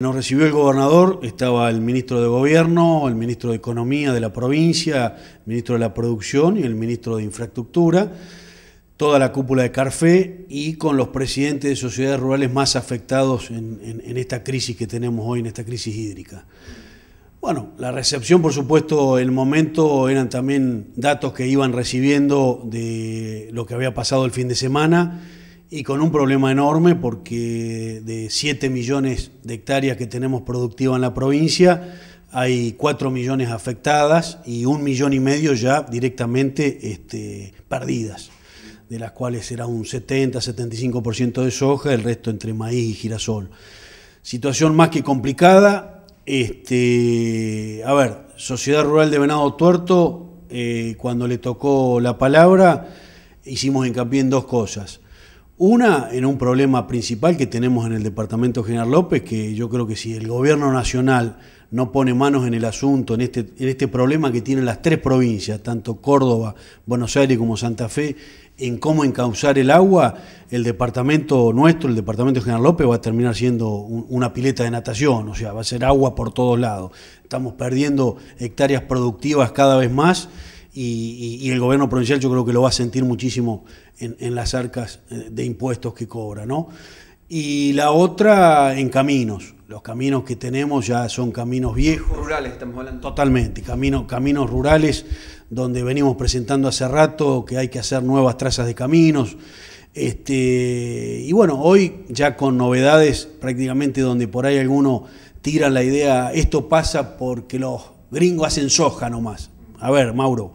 Nos recibió el gobernador, estaba el ministro de Gobierno, el ministro de Economía de la provincia, el ministro de la Producción y el ministro de Infraestructura, toda la cúpula de Carfe y con los presidentes de sociedades rurales más afectados en, en esta crisis que tenemos hoy, en esta crisis hídrica. Bueno, la recepción, por supuesto, el momento eran también datos que iban recibiendo de lo que había pasado el fin de semana y con un problema enorme porque de 7 millones de hectáreas que tenemos productivas en la provincia, hay 4 millones afectadas y un millón y medio ya directamente este, perdidas, de las cuales será un 70-75% de soja, el resto entre maíz y girasol. Situación más que complicada. Este, a ver, Sociedad Rural de Venado Tuerto, eh, cuando le tocó la palabra, hicimos hincapié en dos cosas una, en un problema principal que tenemos en el Departamento General López, que yo creo que si el gobierno nacional no pone manos en el asunto, en este, en este problema que tienen las tres provincias, tanto Córdoba, Buenos Aires como Santa Fe, en cómo encauzar el agua, el departamento nuestro, el departamento General López, va a terminar siendo una pileta de natación, o sea, va a ser agua por todos lados. Estamos perdiendo hectáreas productivas cada vez más y, el gobierno provincial yo creo que lo va a sentir muchísimo en, las arcas eh, de impuestos que cobra, ¿no? Y la otra en caminos. Los caminos que tenemos ya son caminos viejos. Rurales, estamos hablando. Totalmente, caminos, rurales donde venimos presentando hace rato que hay que hacer nuevas trazas de caminos. Este, y bueno, hoy ya con novedades prácticamente donde por ahí alguno tira la idea, esto pasa porque los gringos hacen soja nomás. A ver, Mauro,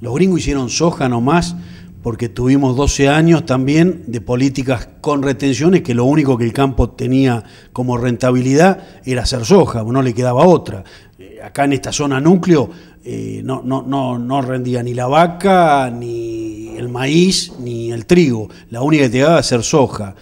los gringos hicieron soja nomás porque tuvimos 12 años también de políticas con retenciones que lo único que el campo tenía como rentabilidad era hacer soja, no le quedaba otra. Eh, acá en esta zona núcleo eh, no, no, no rendía ni la vaca, ni el maíz, ni el trigo. La única que te daba era hacer soja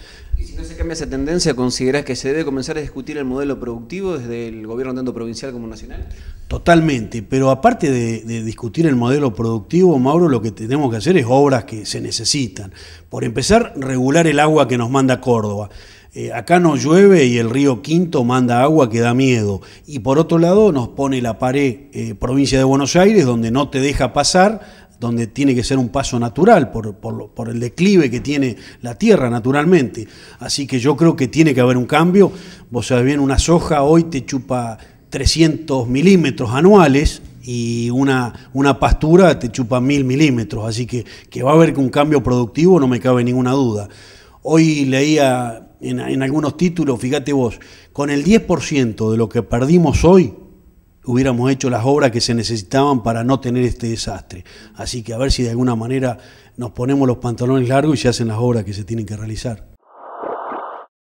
no se cambia esa tendencia, consideras que se debe comenzar a discutir el modelo productivo desde el gobierno tanto provincial como nacional? Totalmente, pero aparte de, discutir el modelo productivo, Mauro, lo que tenemos que hacer es obras que se necesitan. Por empezar, regular el agua que nos manda Córdoba. Eh, acá no llueve y el río Quinto manda agua que da miedo. Y por otro lado nos pone la pared eh, provincia de Buenos Aires, donde no te deja pasar donde tiene que ser un paso natural por, el declive que tiene la tierra naturalmente. Así que yo creo que tiene que haber un cambio. Vos sabés bien, una soja hoy te chupa 300 milímetros anuales y una, una pastura te chupa 1000 milímetros. Así que, que va a haber un cambio productivo, no me cabe ninguna duda. Hoy leía en, en algunos títulos, fíjate vos, con el 10% de lo que perdimos hoy, hubiéramos hecho las obras que se necesitaban para no tener este desastre. Así que a ver si de alguna manera nos ponemos los pantalones largos y se hacen las obras que se tienen que realizar.